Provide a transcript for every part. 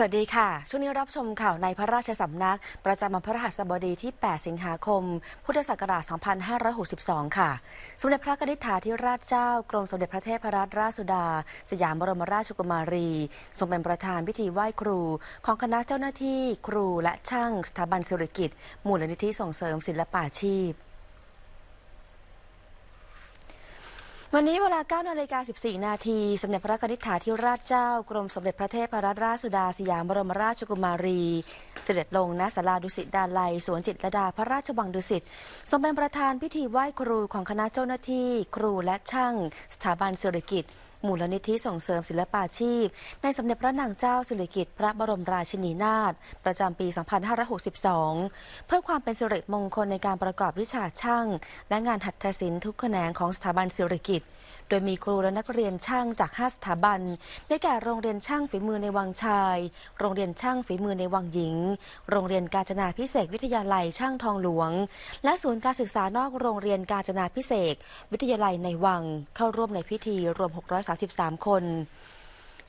สวัสดีค่ะ ช่วงนี้รับชมข่าวในพระราชสำนัก ประจำวันพระหัสบดีที่ 8 สิงหาคม พุทธศักราช 2562 ค่ะ สมเด็จพระนิธิาธิราชเจ้ากรมสมเด็จพระเทพรัตนราชสุดา สยามบรมราชกุมารี ทรงเป็นประธานพิธีไหว้ครู ของคณะเจ้าหน้าที่ครู และช่างสถาบันศิริกิจ มูลนิธิส่งเสริมศิลปาชีพวันนี้เวลา9นาฬิกา14นาทีสมเด็จพระนิธิถาธิราชเจ้ากรมสมเด็จพระเทพรัตนราชสุดาสยามบรมราชกุมารี เสด็จลงณศาลาดุสิตดาลัยสวนจิตรดาพระราชวังดุสิตทรงเป็นประธานพิธีไหว้ครูของคณะเจ้าหน้าที่ ครูและช่างสถาบันเศรษฐกิจมูลนิธิส่งเสริมศิลปาชีพ ในสมเด็จพระนางเจ้าสิริกิติ์พระบรมราชินีนาถประจำปี 2562 เพื่อความเป็นสิริมงคลในการประกอบวิชาช่าง และงานหัตถศิลป์ทุกแขนงของสถาบันสิริกิติ์โดยมีครูและนักเรียนช่างจาก้าสถาบัน ได้แก่ โรงเรียนช่างฝีมือในวังชาย โรงเรียนช่างฝีมือในวังหญิง โรงเรียนกาจนาพิเศษวิทยาลัยช่างทองหลวง และศูนย์การศึกษานอกโรงเรียนกาจนาพิเศษวิทยาลัยในวังเข้าร่วมในพิธีรวม 633 คน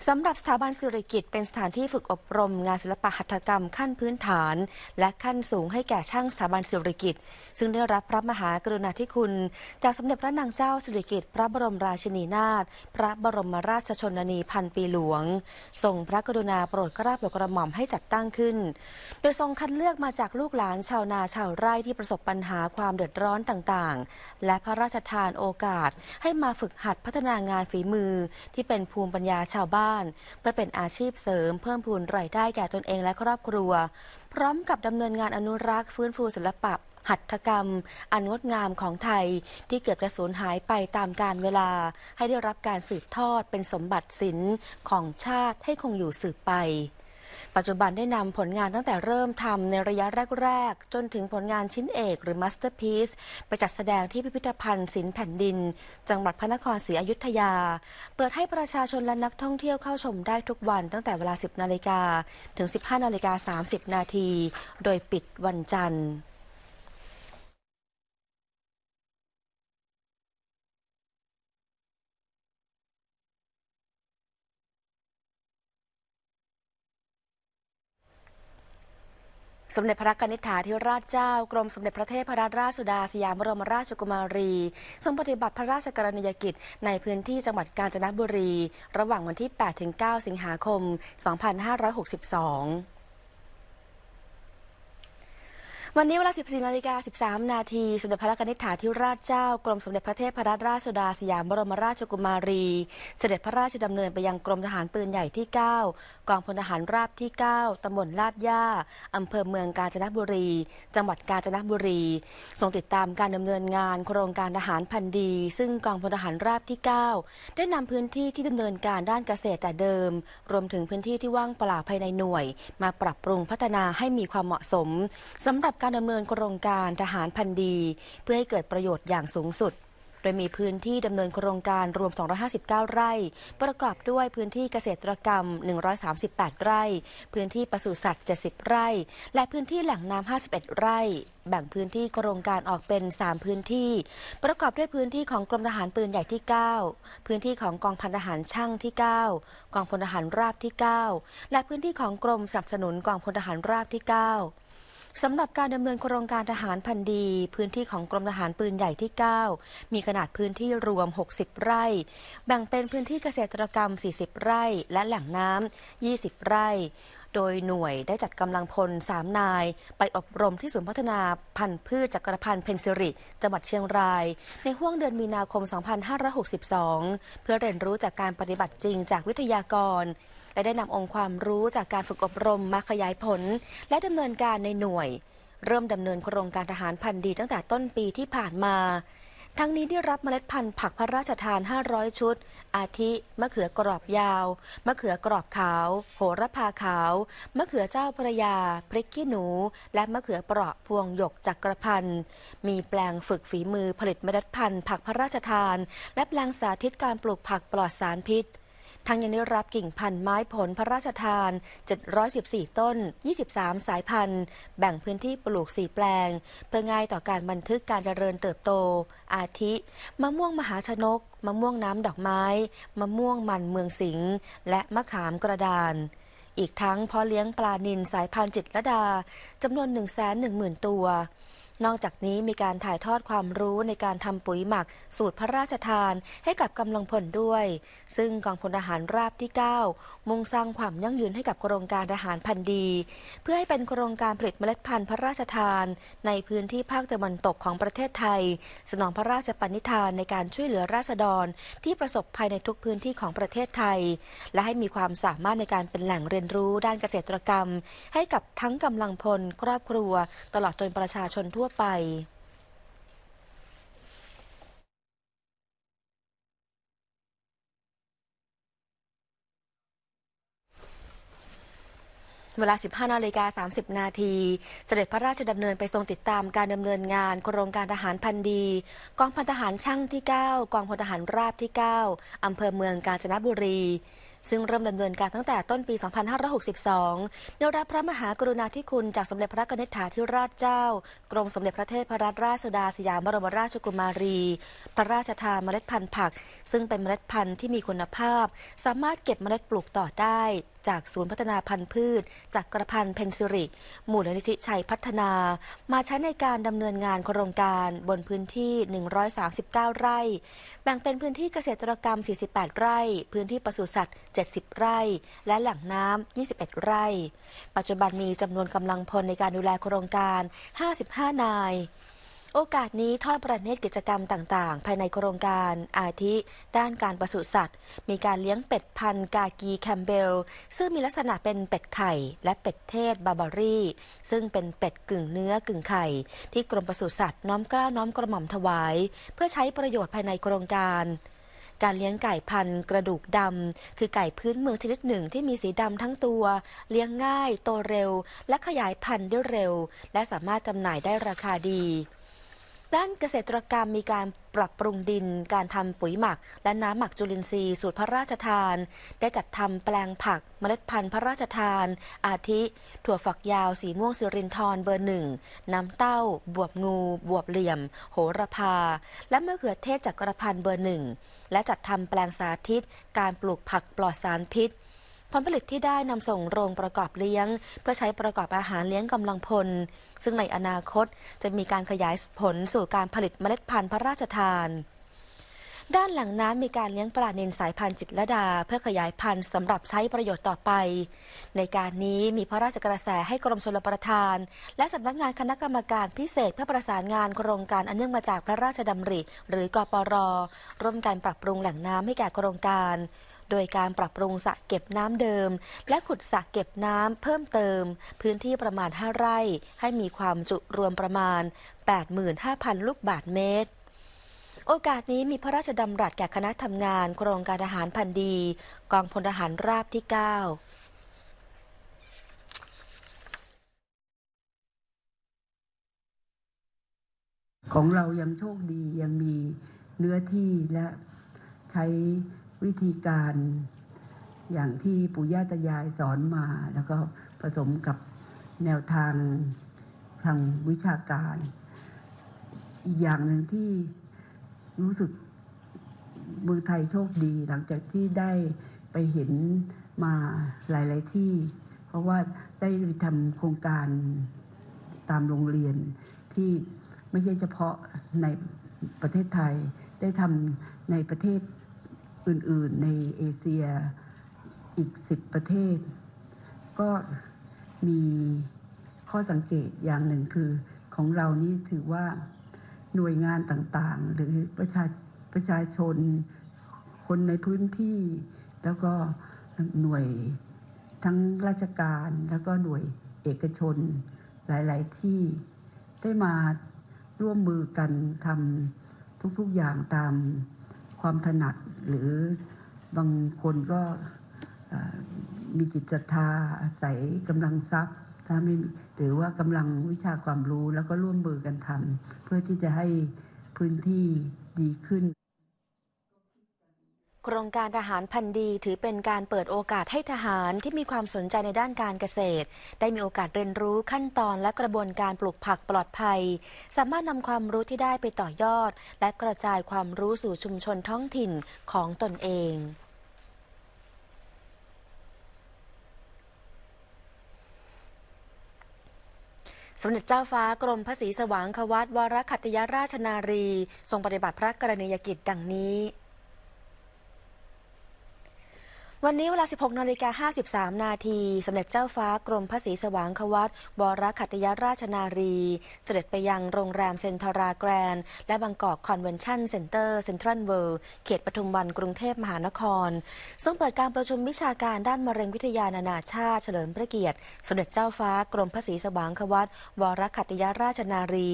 สำหรับสถาบันสุริกิจเป็นสถานที่ฝึกอบรมงานศิลปะหัตถกรรมขั้นพื้นฐาน และขั้นสูงให้แก่ช่างสถาบันสุริกิจ ซึ่งได้รับพระมหากรุณาธิคุณ จากสมเด็จพระนางเจ้าสุริกิจพระบรมราชินีนาถพระบรมราชชนนีพันปีหลวง ทรงพระกรุณาโปรดกราบโปรดกระหม่อมให้จัดตั้งขึ้น โดยทรงคัดเลือกมาจากลูกหลานชาวนาชาวไร่ที่ประสบปัญหาความเดือดร้อนต่างๆ และพระราชทานโอกาสให้มาฝึกหัดพัฒนางานฝีมือที่เป็นภูมิปัญญาชาวบ้านานเพื่อเป็นอาชีพเสริมเพิ่มพูนรายได้แก่ตนเองและครอบครัว พร้อมกับดำเนินงานอนุรักษ์ฟื้นฟูศิลปะหัตถกรรม อันงดงามของไทยที่เกือบจะสูญหายไปตามกาลเวลา ให้ได้รับการสืบทอดเป็นสมบัติศิลป์ของชาติให้คงอยู่สืบไปปัจจุบันได้นำผลงานตั้งแต่เริ่มทำในระยะแรก ๆ จนถึงผลงานชิ้นเอก หรือมัสเตอร์พีซไปจัดแสดงที่พิพิธภัณฑ์ศิลป์แผ่นดิน จังหวัดพระนครศรีอยุธยา เปิดให้ประชาชนและนักท่องเที่ยวเข้าชมได้ทุกวันตั้งแต่เวลา 10 นาฬิกาถึง 15 นาฬิกา 30 นาที โดยปิดวันจันทร์สมเด็จพระกนิษฐาธิราชเจ้ากรมสมเด็จพระเทพรัตนราชสุดา สยามบรมราชกุมารี ทรงปฏิบัติพระราชกรณียกิจในพื้นที่จังหวัดกาญจนบุรี ระหว่างวันที่ 8-9 สิงหาคม 2562วันนี้เวลา14นาฬิกา13นาทีสมเด็จพระกนิษฐาธิราชเจ้า กรมสมเด็จพระเทพรัตนราชสุดาสยามบรมราชกุมารี เสด็จพระราชดำเนินไปยังกรมทหารปืนใหญ่ที่9กองพลทหารราบที่9ตำบลลาดย่าอำเภอเมืองกาญจนบุรี จังหวัดกาญจนบุรีทรงติดตามการดำเนินงานโครงการทหารพันดี ซึ่งกองพลทหารราบที่9ได้นำพื้นที่ที่ดำเนินการด้านเกษตรแต่เดิม รวมถึงพื้นที่ที่ว่างเปล่าภายในหน่วย มาปรับปรุงพัฒนาให้มีความเหมาะสมสำหรับการดำเนินโครงการทหารพันดี เพื่อให้เกิดประโยชน์อย่างสูงสุด โดยมีพื้นที่ดำเนินโครงการรวม 259 ไร่ ประกอบด้วยพื้นที่เกษตรกรรม 138 ไร่ พื้นที่ปศุสัตว์ 70 ไร่ และพื้นที่แหล่งน้ำ 51 ไร่ แบ่งพื้นที่โครงการออกเป็น 3 พื้นที่ ประกอบด้วยพื้นที่ของกรมทหารปืนใหญ่ที่ 9 พื้นที่ของกองพันทหารช่างที่ 9 กองพลทหารราบที่ 9 และพื้นที่ของกรมสนับสนุนกองพลทหารราบที่ 9สำหรับการดำเนินโครงการทหารพันดี พื้นที่ของกรมทหารปืนใหญ่ที่ 9 มีขนาดพื้นที่รวม 60 ไร่ แบ่งเป็นพื้นที่เกษตรกรรม 40 ไร่ และแหล่งน้ำ 20 ไร่ โดยหน่วยได้จัดกำลังพล 3 นาย ไปอบรมที่ศูนย์พัฒนาพันธุ์พืชจักรพันธ์เพนซิริจังหวัดเชียงราย ในห้วงเดือนมีนาคม 2562 เพื่อเรียนรู้จากการปฏิบัติจริงจากวิทยากรและได้นำองค์ความรู้จากการฝึกอบรมมาขยายผล และดำเนินการในหน่วย เริ่มดำเนินโครงการทหารพันธุ์ดีตั้งแต่ต้นปีที่ผ่านมา ทั้งนี้ได้รับเมล็ดพันธุ์ผักพระราชทาน 500 ชุดอาทิมะเขือกรอบยาวมะเขือกรอบขาว โหระพาขาวมะเขือเจ้าพระยาพริกขี้หนู และมะเขือเปราะพวงหยกจักรพันธ์มีแปลงฝึกฝีมือผลิตเมล็ดพันธุ์ผักพระราชทาน และแปลงสาธิตการปลูกผักปลอดสารพิษทั้งยังได้รับกิ่งพันธุ์ไม้ผลพระราชทาน 714 ต้น 23 สายพันธุ์ แบ่งพื้นที่ปลูก 4 แปลง เพื่อง่ายต่อการบันทึกการเจริญเติบโต อาทิ มะม่วงมหาชนก มะม่วงน้ำดอกไม้ มะม่วงมันเมืองสิงห์และมะขามกระดาน อีกทั้งเพาะเลี้ยงปลานิลสายพันธุ์จิตรดา จำนวน1,10,000ตัวนอกจากนี้มีการถ่ายทอดความรู้ในการทำปุ๋ยหมัก สูตรพระราชทาน ให้กับกำลังพลด้วย ซึ่งกองพลทหารราบที่9มุ่งสร้างความยั่งยืนให้กับโครงการทหารพันธุ์ดี เพื่อให้เป็นโครงการผลิตเมล็ดพันธุ์พระราชทาน ในพื้นที่ภาคตะวันตกของประเทศไทย สนองพระราชปณิธานในการช่วยเหลือราษฎรที่ประสบภัยในทุกพื้นที่ของประเทศไทย และให้มีความสามารถในการเป็นแหล่งเรียนรู้ด้านเกษตรกรรม ให้กับทั้งกำลังพลครอบครัว ตลอดจนประชาชนทั่วไปเวลา 15 นาฬิกา 30 นาที เสด็จพระราชดำเนินไปทรงติดตามการดำเนินงาน โครงการทหารพันดีกองพันทหารช่างที่ 9 กองพลทหารราบที่ 9อำเภอเมืองกาญจนบุรีซึ่งเริ่มดำเนินการตั้งแต่ต้นปี 2562ไดรับพระมหากรุณาธิคุณจากสมเด็จพระกนิษฐาธิราชเจ้า กรมสมเด็จพระเทพรัตนราชสุดาสยามบรมราชกุมารี พระราชทานเมล็ดพันธุ์ผัก ซึ่งเป็นเมล็ดพันธุ์ที่มีคุณภาพ สามารถเก็บเมล็ดปลูกต่อได้จากศูนย์พัฒนาพันธุ์พืช จากกระพันเพนซิริก หมู่นิธิชัยพัฒนา มาใช้ในการดำเนินงานโครงการบนพื้นที่ 139 ไร่ แบ่งเป็นพื้นที่เกษตรกรรม 48 ไร่ พื้นที่ปศุสัตว์ 70 ไร่ และแหล่งน้ำ 21 ไร่ ปัจจุบันมีจำนวนกำลังพลในการดูแลโครงการ 55 นายโอกาสนี้ทอดประเนตรกิจกรรมต่างๆ ภายในโครงการอาทิ ด้านการปศุสัตว์ มีการเลี้ยงเป็ดพันกากีแคมเบล ซึ่งมีลักษณะเป็นเป็ดไข่ และเป็ดเทศบาบารี่ ซึ่งเป็นเป็ดกึ่งเนื้อกึ่งไข่ ที่กรมปศุสัตว์น้อมกล้าวน้อมกระหม่อมถวาย เพื่อใช้ประโยชน์ภายในโครงการ การเลี้ยงไก่พันธุ์ กระดูกดำคือไก่พื้นเมืองชนิดหนึ่งที่มีสีดำทั้งตัว เลี้ยงง่าย โตเร็ว และขยายพันธุ์ได้เร็ว และสามารถจำหน่ายได้ราคาดีด้านเกษตรกรรมมีการปรับปรุงดิน การทำปุ๋ยหมัก และน้ำหมักจุลินทรีย์สูตรพระราชทาน ได้จัดทำแปลงผักเมล็ดพันธุ์พระราชทาน อาทิถั่วฝักยาวสีม่วงสิรินทรเบอร์หนึ่งน้ำเต้าบวบงู บวบเหลี่ยม โหระพา และมะเขือเทศจักรพันเบอร์หนึ่งและจัดทำแปลงสาธิต การปลูกผักปลอดสารพิษผลผลิตที่ได้นำส่งโรงประกอบเลี้ยง เพื่อใช้ประกอบอาหารเลี้ยงกำลังพล ซึ่งในอนาคตจะมีการขยายผลสู่การผลิตเมล็ดพันธุ์พระราชทาน ด้านหลังน้ำมีการเลี้ยงปลาเนนสายพันธุ์จิตรดา เพื่อขยายพันธุ์สำหรับใช้ประโยชน์ต่อไป ในการนี้มีพระราชกระแสให้กรมชลประทาน และสำนักงานคณะกรรมการพิเศษเพื่อประสานงานโครงการอันเนื่องมาจากพระราชดำริหรือกปรร่วมกันปรับปรุงแหล่งน้ำให้แก่โครงการโดยการปรับปรุงสระเก็บน้ำเดิม และขุดสระเก็บน้ำเพิ่มเติม พื้นที่ประมาณ5ไร่ให้มีความจุรวมประมาณ85,000ลูกบาทเมตร โอกาสนี้มีพระราชดำรัสแก่คณะทำงานโครงการทหารพันดี กองพลทหารราบที่ 9 ของเรายังโชคดียังมีเนื้อที่และใช้วิธีการอย่างที่ปู่ย่าตายายสอนมาแล้วก็ผสมกับแนวทางทางวิชาการอีกอย่างหนึ่งที่รู้สึกเมืองไทยโชคดีหลังจากที่ได้ไปเห็นมาหลาย ๆ ที่ เพราะว่าได้ทำโครงการตามโรงเรียนที่ไม่ใช่เฉพาะในประเทศไทยได้ทำในประเทศอื่นๆในเอเชียอีก10ประเทศ ก็มีข้อสังเกตอย่างหนึ่งคือของเรานี่ถือว่าหน่วยงานต่างๆ หรือประชาประชาชน คนในพื้นที่แล้วก็หน่วยทั้งราชการแล้วก็หน่วยเอกชน หลายๆที่ได้มาร่วมมือกันทำทุกๆอย่างตามความถนัดหรือบางคนก็มีจิตศรัทธาอาศัยกำลังทรัพย์ถ้าไม่หรือว่ากำลังวิชาความรู้แล้วก็ร่วมมือกันทำเพื่อที่จะให้พื้นที่ดีขึ้นโครงการทหารพันดีถือเป็นการเปิดโอกาสให้ทหารที่มีความสนใจในด้านการเกษตร ได้มีโอกาสเรียนรู้ขั้นตอนและกระบวนการปลูกผักปลอดภัย สามารถนำความรู้ที่ได้ไปต่อยอดและกระจายความรู้สู่ชุมชนท้องถิ่นของตนเอง สมเด็จเจ้าฟ้า กรมพระศรีสว่างควัตวรคัตยราชนารี ทรงปฏิบัติพระกรณียกิจ ดังนี้วันนี้เวลา 16นาฬิกา 53นาทีสมเด็จเจ้าฟ้า กรมพระศรีสว่างควัตบรคัตยราชนารี เสด็จไปยังโรงแรมเซนทราแกรนด์และบางกอกคอนเวนชั่นเซ็นเตอร์ เซ็นทรัลเวิลด์เขตปทุมวันกรุงเทพมหานครทรงเปิดการประชุมวิชาการด้านมะเร็งวิทยานานาชาติเฉลิมพระเกียรติ สมเด็จเจ้าฟ้ากรมพระศรีสว่างควัตบรคัตยราชนารี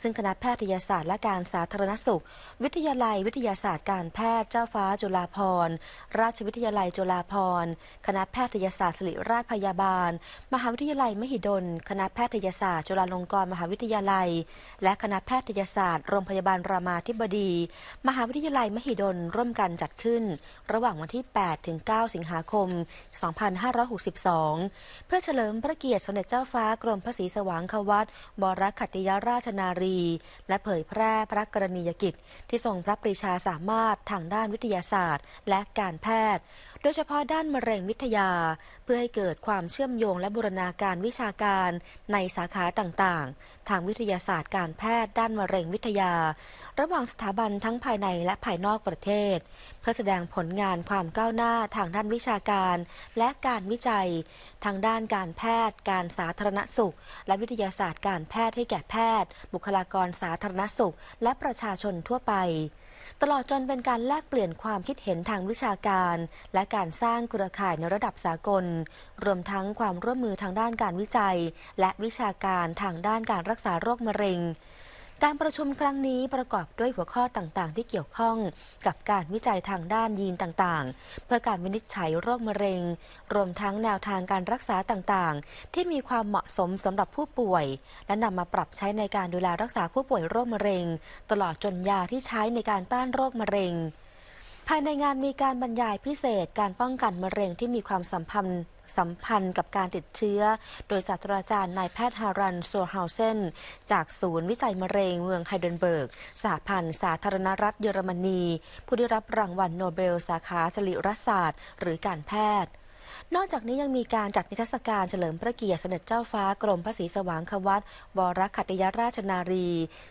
ซึ่งคณะแพทยศาสตร์และการสาธารณสุข วิทยาลัยวิทยาศาสตร์การแพทย์เจ้าฟ้าจุฬาภรณราชวิทยาลัยจุฬลาพร คณะแพทยศาสตร์ศิริราชพยาบาล มหาวิทยาลัยมหิดล คณะแพทยศาสตร์ จุฬาลงกรณ์มหาวิทยาลัย และคณะแพทยศาสตร์โรงพยาบาลรามาธิบดี มหาวิทยาลัยมหิดลร่วมกันจัดขึ้น ระหว่างวันที่ 8 ถึง 9 สิงหาคม 2562 เพื่อเฉลิมพระเกียรติสมเด็จเจ้าฟ้ากรมพระศรีสว่างควัตบรขัติยราชนารี และเผยแพร่พระกรณียกิจ ที่ทรงพระปรีชาสามารถทางด้านวิทยาศาสตร์และการแพทย์ โดยเฉพาะด้านมะเร็งวิทยาเพื่อให้เกิดความเชื่อมโยงและบูรณาการวิชาการในสาขาต่างๆ ทางวิทยาศาสตร์การแพทย์ด้านมะเร็งวิทยา ระหว่างสถาบันทั้งภายในและภายนอกประเทศ เพื่อแสดงผลงานความก้าวหน้าทางด้านวิชาการและการวิจัย ทางด้านการแพทย์การสาธารณสุข และวิทยาศาสตร์การแพทย์ให้แก่แพทย์ บุคลากรสาธารณสุข และประชาชนทั่วไปตลอดจนเป็นการแลกเปลี่ยนความคิดเห็นทางวิชาการ และการสร้างเครือข่ายในระดับสากล รวมทั้งความร่วมมือทางด้านการวิจัย และวิชาการทางด้านการรักษาโรคมะเร็งการประชุมครั้งนี้ประกอบด้วยหัวข้อต่างๆ ที่เกี่ยวข้องกับการวิจัยทางด้านยีนต่างๆ เพื่อการวินิจฉัยโรคมะเร็ง รวมทั้งแนวทางการรักษาต่างๆ ที่มีความเหมาะสม สำหรับผู้ป่วย และนำมาปรับใช้ในการดูแลรักษาผู้ป่วยโรคมะเร็ง ตลอดจนยาที่ใช้ในการต้านโรคมะเร็ง ภายในงานมีการบรรยายพิเศษการป้องกันมะเร็งที่มีความสัมพันธ์สัมพันธ์กับการติดเชื้อโดยศาสตราจารย์นายแพทย์ฮารันโซฮาเซนจากศูนย์วิจัยมะเร็งเมืองไฮเดนเบิร์กสหพันธ์สาธารณรัฐเยอรมนี ผู้ได้รับรางวัลโนเบลสาขาสรีรศาสตร์ หรือการแพทย์ นอกจากนี้ยังมีการจัดนิทรรศการเฉลิมพระเกียรติสมเด็จเจ้าฟ้ากรมพระศรีสว่างควัตวรคัตยราชนารี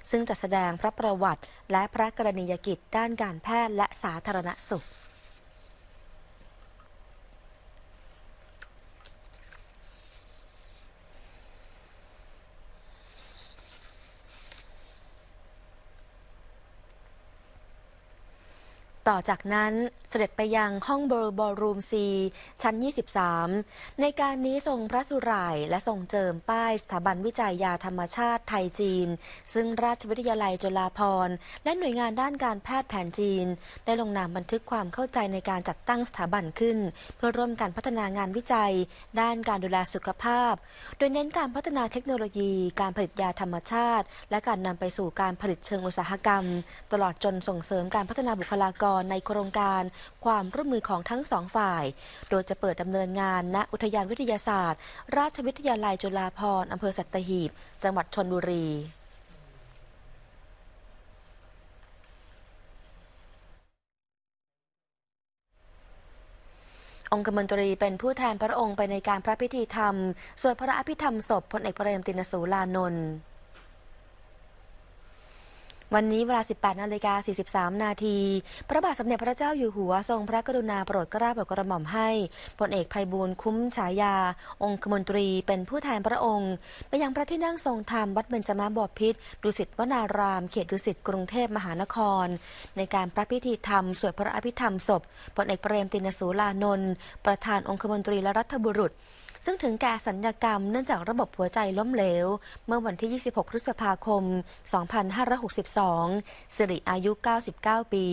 ซึ่งจัดแสดงพระประวัติ และพระกรณียกิจด้านการแพทย์และสาธารณสุขต่อจากนั้นเสด็จไปยังห้องเบอร์บอรูมซีชั้น 23 ในการนี้ทรงพระสุรายและทรงเจิมป้ายสถาบันวิจัยยาธรรมชาติไทยจีน ซึ่งราชวิทยาลัยจุฬาภรณ์ และหน่วยงานด้านการแพทย์แผนจีน ได้ลงนามบันทึกความเข้าใจในการจัดตั้งสถาบันขึ้น เพื่อร่วมกันพัฒนางานวิจัย ด้านการดูแลสุขภาพ โดยเน้นการพัฒนาเทคโนโลยี การผลิตยาธรรมชาติ และการนำไปสู่การผลิตเชิงอุตสาหกรรม ตลอดจนส่งเสริมการพัฒนาบุคลากรในโครงการความร่วมมือของทั้งสองฝ่าย โดยจะเปิดดำเนินงาน ณอุทยานวิทยาศาสตร์ ราชวิทยาลัยจุฬาภรณ์อำเภอสัตหีบ จังหวัดชนบุรี องคมนตรีเป็นผู้แทนพระองค์ไปในการพระพิธีธรรม สวดพระอภิธรรมศพพลเอกเปรมตินสูลานนท์วันนี้เวลา 18นาฬิกา43นาที พระบาทสมเด็จพระเจ้าอยู่หัวทรงพระกรุณาโปรดเกล้าโปรดกระหม่อมให้พลเอกไพบูลคุ้มฉายา องคมนตรีเป็นผู้แทนพระองค์ ไปยังพระที่นั่งทรงธรรม วัดเบญจมาบพิตรดุสิตวนาราม เขตดุสิตกรุงเทพมหานคร ในการพระพิธีธรรมสวดพระอภิธรรมศพพลเอกเปรมตินสูลานนท์ประธานองคมนตรีและรัฐบุรุษซึ่งถึงแก่สัญญกรรมเนื่องจากระบบหัวใจล้มเหลวเมื่อวันที่ 26 พฤษภาคม 2562 สิริอายุ 99 ปี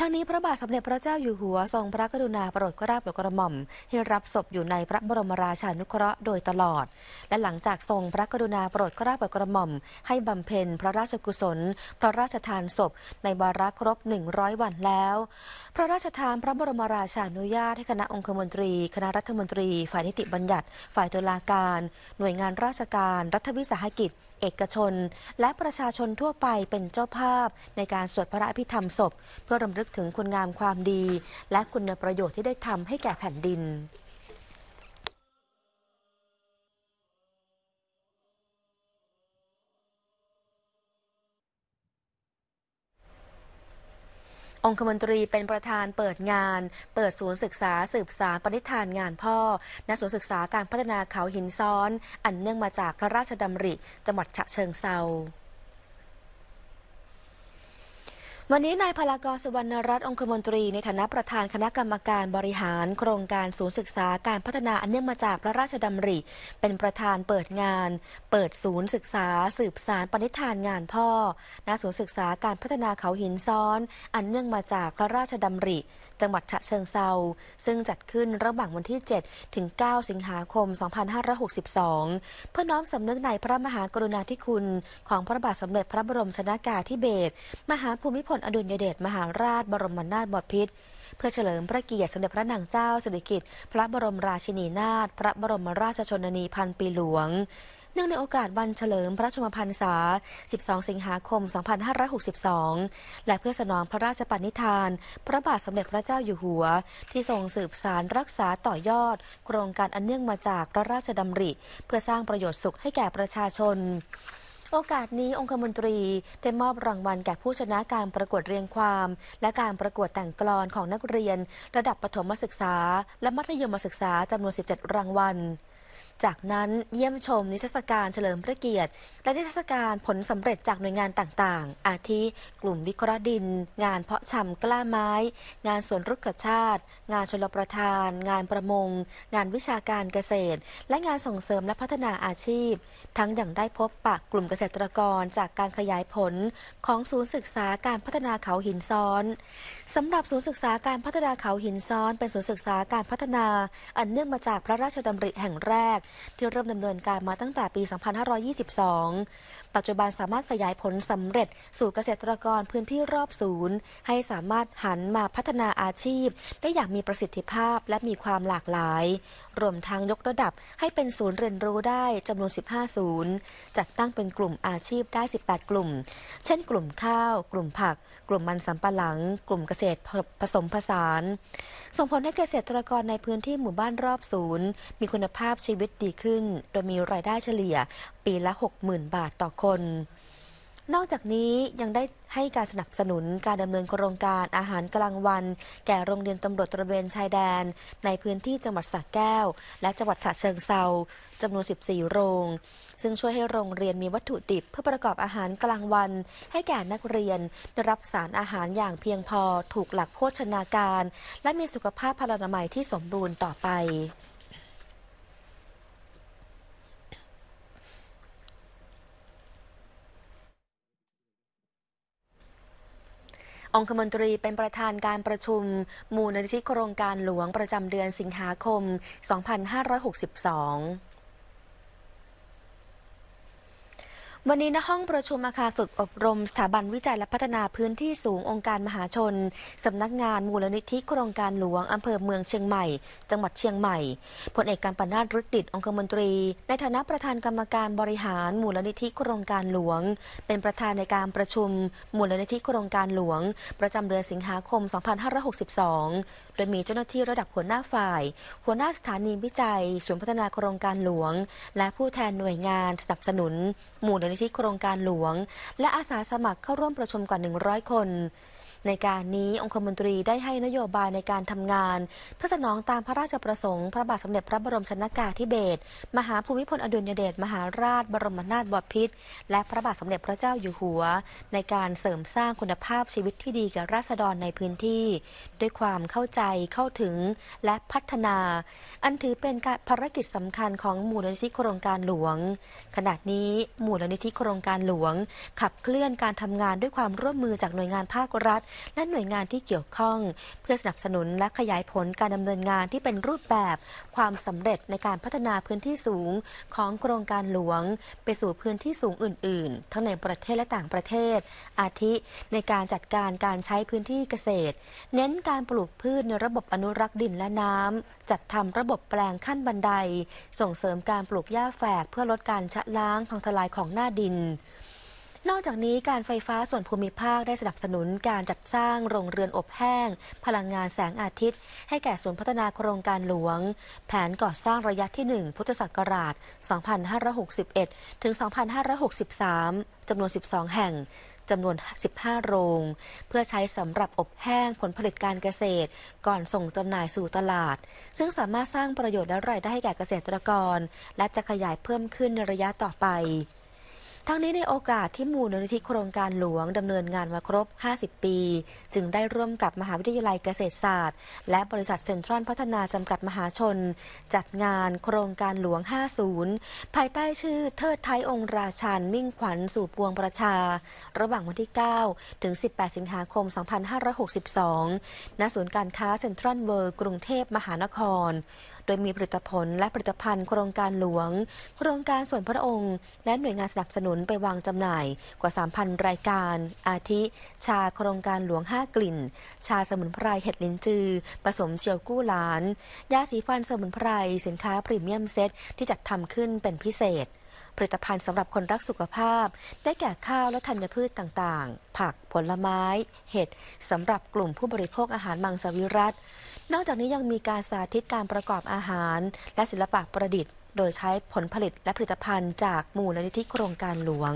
ทั้งนี้พระบาทสมเด็จพระเจ้าอยู่หัวทรงพระกรุณาโปรดกลาโปรดกระหม่อมให้รับศพอยู่ในพระบรมราชานุเคราะห์โดยตลอด และหลังจากทรงพระกรุณาโปรดกลาโปรดกระหม่อมให้บำเพ็ญพระราชกุศล พระราชทานศพในวาระครบ 100 วันแล้ว พระราชทานพระบรมราชานุญาตให้คณะองคมนตรีคณะรัฐมนตรี ฝ่ายนิติบัญญัติฝ่ายตุลาการ หน่วยงานราชการ รัฐวิสาหกิจ เอกชน และประชาชนทั่วไปเป็นเจ้าภาพ ในการสวดพระอภิธรรมศพ เพื่อรำลึกถึงคุณงามความดี และคุณประโยชน์ที่ได้ทำให้แก่แผ่นดินองคมนตรีเป็นประธานเปิดงาน เปิดศูนย์ศึกษาสืบสารปณิธานงานพ่อณศูนย์ศึกษาการพัฒนาเขาหินซ้อน อันเนื่องมาจากพระราชดำริจังหวัดฉะเชิงเซาวันนี้นายพลากรสวรรณรัตน์องคมนตรีในฐานะประธานคณะกรรมการบริหาร โครงการศูนย์ศึกษาการพัฒนาอันเนื่องมาจากพระราชดำริ เป็นประธานเปิดงาน เปิดศูนย์ศึกษาสืบสารปณิธานงานพ่อณศูนย์ศึกษาการพัฒนาเขาหินซ้อน อันเนื่องมาจากพระราชดำริ จังหวัดฉะเชิงเซาซึ่งจัดขึ้นระหว่างวันที่7ถึง9สิงหาคม 2562 เพื่อน้อมสำนึกในพระมหากรุณาธิคุณ ของพระบาทสมเด็จพระบรมชนากาธิเบศรมหาภูมิพลลอดุลยเดชมหาราชบรมนาถบพิตรเพื่อเฉลิมพระเกียรติสมเด็จพระนางเจ้าสิริกิติ์พระบรมราชินีนาถพระบรมราชชนนีพันปีหลวง เนื่องในโอกาสวันเฉลิมพระชมพรรษา 12 สิงหาคม 2562 และเพื่อสนองพระราชปณิธาน พระบาทสมเด็จพระเจ้าอยู่หัว ที่ทรงสืบสารรักษาต่อยอด โครงการอันเนื่องมาจากพระราชดำริ เพื่อสร้างประโยชน์สุขให้แก่ประชาชนโอกาสนี้องคมนตรีได้มอบรางวัลแก่ผู้ชนะการประกวดเรียงความ และการประกวดแต่งกลอนของนักเรียน ระดับประถมศึกษา และมัธยมศึกษาจำนวน 17 รางวัลจากนั้นเยี่ยมชมนิทรรศการเฉลิมพระเกียรติ และนิทรรศการผลสำเร็จจากหน่วยงานต่างๆ อาทิ กลุ่มวิเคราะห์ดิน งานเพาะชำกล้าไม้ งานสวนรุกขชาติ งานชลประทาน งานประมง งานวิชาการเกษตร และงานส่งเสริมและพัฒนาอาชีพ ทั้งอย่างได้พบปะกลุ่มเกษตรกรจากการขยายผลของศูนย์ศึกษาการพัฒนาเขาหินซ้อนสำหรับศูนย์ศึกษาการพัฒนาเขาหินซ้อน เป็นศูนย์ศึกษาการพัฒนา อันเนื่องมาจากพระราชดำริแห่งแรกที่เริ่มดำเนินการมาตั้งแต่ปี 2522 ปัจจุบันสามารถขยายผลสำเร็จ สู่เกษตรกรพื้นที่รอบศูนย์ ให้สามารถหันมาพัฒนาอาชีพ ได้อย่างมีประสิทธิภาพและมีความหลากหลาย รวมทั้งยกระดับให้เป็นศูนย์เรียนรู้ได้จำนวน 15 ศูนย์ จัดตั้งเป็นกลุ่มอาชีพได้ 18 กลุ่ม เช่น กลุ่มข้าว กลุ่มผัก กลุ่มมันสำปะหลัง กลุ่มเกษตรผสมผสาน ส่งผลให้เกษตรกรในพื้นที่หมู่บ้านรอบศูนย์ มีคุณภาพชีวิตดีขึ้นโดยมีรายได้เฉลี่ยปีละ 60,000 บาทต่อคน นอกจากนี้ยังได้ให้การสนับสนุนการดำเนินโครงการอาหารกลางวัน แก่โรงเรียนตำรวจตระเวนชายแดน ในพื้นที่จังหวัดสระแก้ว และจังหวัดฉะเชิงเซาจำนวน 14 โรง ซึ่งช่วยให้โรงเรียนมีวัตถุดิบเพื่อประกอบอาหารกลางวัน ให้แก่นักเรียนได้รับสารอาหารอย่างเพียงพอถูกหลักโภชนาการ และมีสุขภาพพลานามัยที่สมบูรณ์ต่อไปองคมนตรีเป็นประธานการประชุมมูลนิธิโครงการหลวงประจำเดือนสิงหาคม 2562วันนี้ในห้องประชุมอาคารฝึกอบรมสถาบันวิจัยและพัฒนาพื้นที่สูงองค์การมหาชนสำนักงานมูลนิธิโครงการหลวงอำเภอเมืองเชียงใหม่จังหวัดเชียงใหม่พลเอกการปนาตรุดิตองคมนตรี ในฐานะประธานกรรมการบริหารมูลนิธิโครงการหลวง เป็นประธานในการประชุมมูลนิธิโครงการหลวง ประจำเดือนสิงหาคม 2562 โดยมีเจ้าหน้าที่ระดับหัวหน้าฝ่าย หัวหน้าสถานีวิจัยศูนย์พัฒนาโครงการหลวง และผู้แทนหน่วยงานสนับสนุนมูลนิธิชิกโครงการหลวงและอาสาสมัครเข้าร่วมประชุมกว่า 100 คนในการนี้องคมนตรีได้ให้นโยบายในการทำงานเพื่อสนองตามพระราชประสงค์พระบาทสมเด็จพระบรมชนากาธิเบศรมหาภูมิพลอดุลยเดชมหาราชบรมนาถบพิตรและพระบาทสมเด็จพระเจ้าอยู่หัว ในการเสริมสร้างคุณภาพชีวิตที่ดีกับราษฎรในพื้นที่ ด้วยความเข้าใจ เข้าถึง และพัฒนา อันถือเป็นการภารกิจสำคัญของมูลนิธิโครงการหลวง ขณะนี้มูลนิธิโครงการหลวง ขับเคลื่อนการทำงานด้วยความร่วมมือจากหน่วยงานภาครัฐและหน่วยงานที่เกี่ยวข้อง เพื่อสนับสนุนและขยายผลการดำเนินงานที่เป็นรูปแบบ ความสำเร็จในการพัฒนาพื้นที่สูง ของโครงการหลวง ไปสู่พื้นที่สูงอื่น ๆ ทั้งในประเทศและต่างประเทศ อาทิในการจัดการการใช้พื้นที่เกษตร เน้นการปลูกพืชในระบบอนุรักษ์ดินและน้ำจัดทำระบบแปลงขั้นบันไดส่งเสริมการปลูกหญ้าแฝก เพื่อลดการชะล้าง พังทลายของหน้าดินนอกจากนี้การไฟฟ้าส่วนภูมิภาคได้สนับสนุนการจัดสร้างโรงเรือนอบแห้ง พลังงานแสงอาทิตย์ ให้แก่ศูนย์พัฒนาโครงการหลวง แผนก่อสร้างระยะที่ 1 พุทธศักราช 2561 ถึง 2563 จำนวน 12 แห่ง จำนวน 15 โรง เพื่อใช้สำหรับอบแห้งผลผลิตการเกษตรก่อนส่งจำหน่ายสู่ตลาด ซึ่งสามารถสร้างประโยชน์และรายได้ให้แก่เกษตรกร และจะขยายเพิ่มขึ้นในระยะต่อไปทั้งนี้ในโอกาสที่มูลนิธิโครงการหลวงดำเนินงานมาครบ 50 ปี จึงได้ร่วมกับมหาวิทยาลัยเกษตรศาสตร์ และบริษัทเซ็นทรัลพัฒนาจำกัดมหาชน จัดงานโครงการหลวง 50 ภายใต้ชื่อเทิดไทยองค์ราชันมิ่งขวัญสู่ปวงประชา ระหว่างวันที่ 9 ถึง 18 สิงหาคม 2562 ณ ศูนย์การค้าเซ็นทรัลเวิร์กรุงเทพมหานครโดยมีผลิตผลและผลิตภัณฑ์โครงการหลวง โครงการส่วนพระองค์ และหน่วยงานสนับสนุนไปวางจำหน่าย กว่า 3,000 รายการอาทิ ชาโครงการหลวง 5 กลิ่น ชาสมุนไพรเห็ดลินจือ ผสมเชียวกู้หลาน ยาสีฟันสมุนไพรสินค้าพรีเมียมเซ็ตที่จัดทำขึ้นเป็นพิเศษ ผลิตภัณฑ์สำหรับคนรักสุขภาพ ได้แก่ข้าวและธัญพืชต่างๆ ผักผลไม้ เห็ดสำหรับกลุ่มผู้บริโภคอาหารมังสวิรัตนอกจากนี้ยังมีการสาธิตการประกอบอาหารและศิลปะประดิษฐ์โดยใช้ผลผลิตและผลิตภัณฑ์จากมูลนิธิโครงการหลวง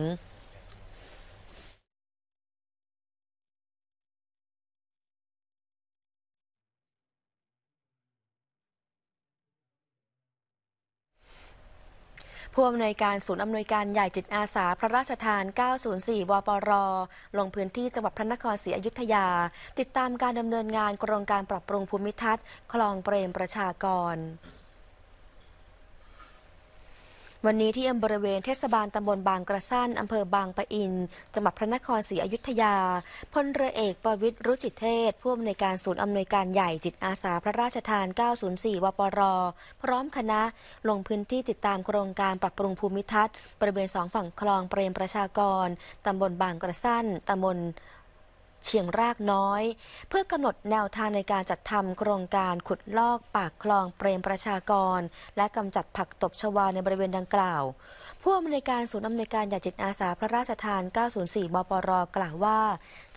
ผู้อำนวยการศูนย์อำนวยการใหญ่จิตอาสาพระราชทาน 904 วปร ลงพื้นที่จังหวัดพระนครศรีอยุธยา ติดตามการดำเนินงานโครงการปรับปรุงภูมิทัศน์คลองเปรมประชากรวันนี้ที่อบริเวณเทศบาลตำบลบางกระสั้นอำเภอบางปะอินจังหวัดพระนครศรีอยุธยา พลเรือเอกประวิตรรุจิเทศ ผู้อำนวยการศูนย์อำนวยการใหญ่จิตอาสาพระราชทาน 904 วปรพร้อมคณะลงพื้นที่ติดตามโครงการปรับปรุงภูมิทัศน์บริเวณสองฝั่งคลองเปรมประชากรตำบลบางกระสั้นตำบลเชียงรากน้อย เพื่อกำหนดแนวทางในการจัดทำโครงการขุดลอกปากคลองเปรมประชากร และกำจัดผักตบชวาในบริเวณดังกล่าว ผู้อำนวยการศูนย์อำนวยการยาจิตอาสาพระราชทาน 904บปรกล่าวว่า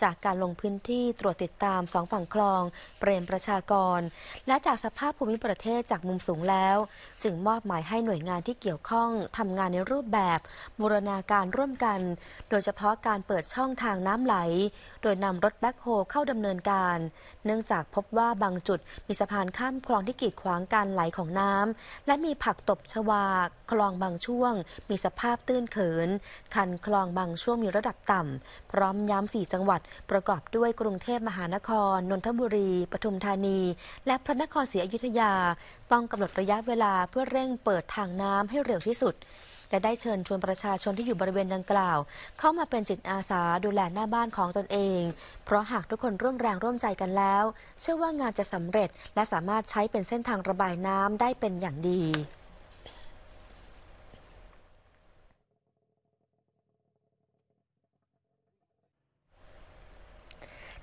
จากการลงพื้นที่ตรวจติดตามสองฝั่งคลองเปรมประชากร และจากสภาพภูมิประเทศจากมุมสูงแล้ว จึงมอบหมายให้หน่วยงานที่เกี่ยวข้องทำงานในรูปแบบบูรณาการร่วมกัน โดยเฉพาะการเปิดช่องทางน้ำไหล โดยนำำรถแบ็คโฮเข้าดำเนินการ เนื่องจากพบว่าบางจุดมีสะพานข้ามคลองที่กีดขวางการไหลของน้ำและมีผักตบชวา คลองบางช่วง มีสภาพตื้นเขินคันคลองบางช่วงมีระดับต่ำพร้อมย้ำสี่จังหวัดประกอบด้วยกรุงเทพมหานคร นนทบุรี ปทุมธานี และพระนครศรีอยุธยา ต้องกำหนดระยะเวลาเพื่อเร่งเปิดทางน้ำให้เร็วที่สุดและได้เชิญชวนประชาชนที่อยู่บริเวณดังกล่าว เข้ามาเป็นจิตอาสาดูแลหน้าบ้านของตนเอง เพราะหากทุกคนร่วมแรงร่วมใจกันแล้ว เชื่อว่างานจะสำเร็จและสามารถใช้เป็นเส้นทางระบายน้ำได้เป็นอย่างดี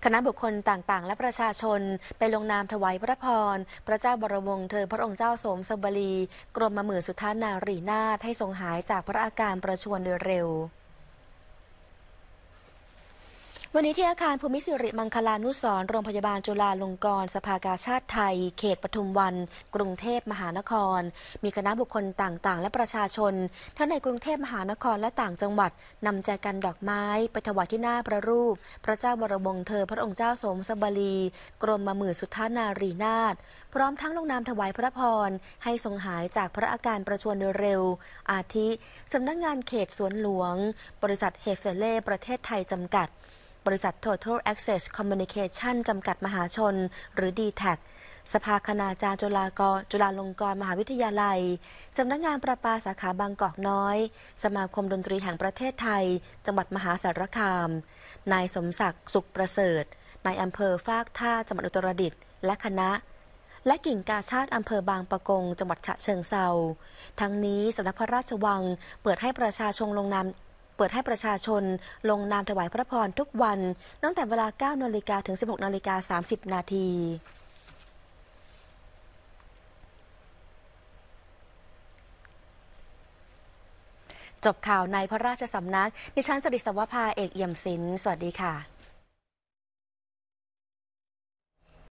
คณะบุคคลต่าง ๆ และประชาชน ไปลงนามถวายพระพร พระเจ้าบรมวงศ์เธอพระองค์เจ้าสมสบรีกรมมหมื่นสุทธานารีนาถให้ทรงหายจากพระอาการประชวรโดยเร็ววันนี้ที่อาคารภูมิสิริมังคลานุสรโรงพยาบาลจุฬาลงกรณ์สภากาชาติไทย เขตปทุมวัน กรุงเทพมหานคร มีคณะบุคคลต่าง ๆ และประชาชน ทั้งในกรุงเทพมหานครและต่างจังหวัด นำแจกันดอกไม้ไปถวายที่หน้าพระรูป พระเจ้าบรมวงศ์เธอพระองค์เจ้าสมสบรีกรมมหมื่นสุทธานารีนาถพร้อมทั้งลงนามถวายพระพรให้ทรงหายจากพระอาการประชวรเร็ว อาทิสำนักงงานเขตสวนหลวงบริษัทเฮเฟเล่ประเทศไทยจำกัดบริษัท Total Access Communication จำกัดมหาชน หรือ d t แทสภาคณาจารย์จุฬากรจุฬาลงกรณ์ มหาวิทยาลัย สำนักงงานประปาสาขาบางกอกน้อย สมาคมดนตรีแห่งประเทศไทย จังหวัดมหาสารคาม นายสมศักดิ์สุขประเสริฐนายอำเภอฟากท่า จังหวัดอุตรดิตถ์และคณะ และกิ่งกาชาติอำเภอบางปะกง จังหวัดฉะเชิงเซาทั้งนี้สำนักพระราชวังเปิดให้ประชาชนลงนามเปิดให้ประชาชนลงนามถวายพระพรทุกวันตั้งแต่เวลา 9นาฬิกาถึง 16นาฬิกา30นาทีจบข่าวในพระราชสำนักดิฉันสดิสวัภาเอกเอี่ยมศิลป์สวัสดีค่ะ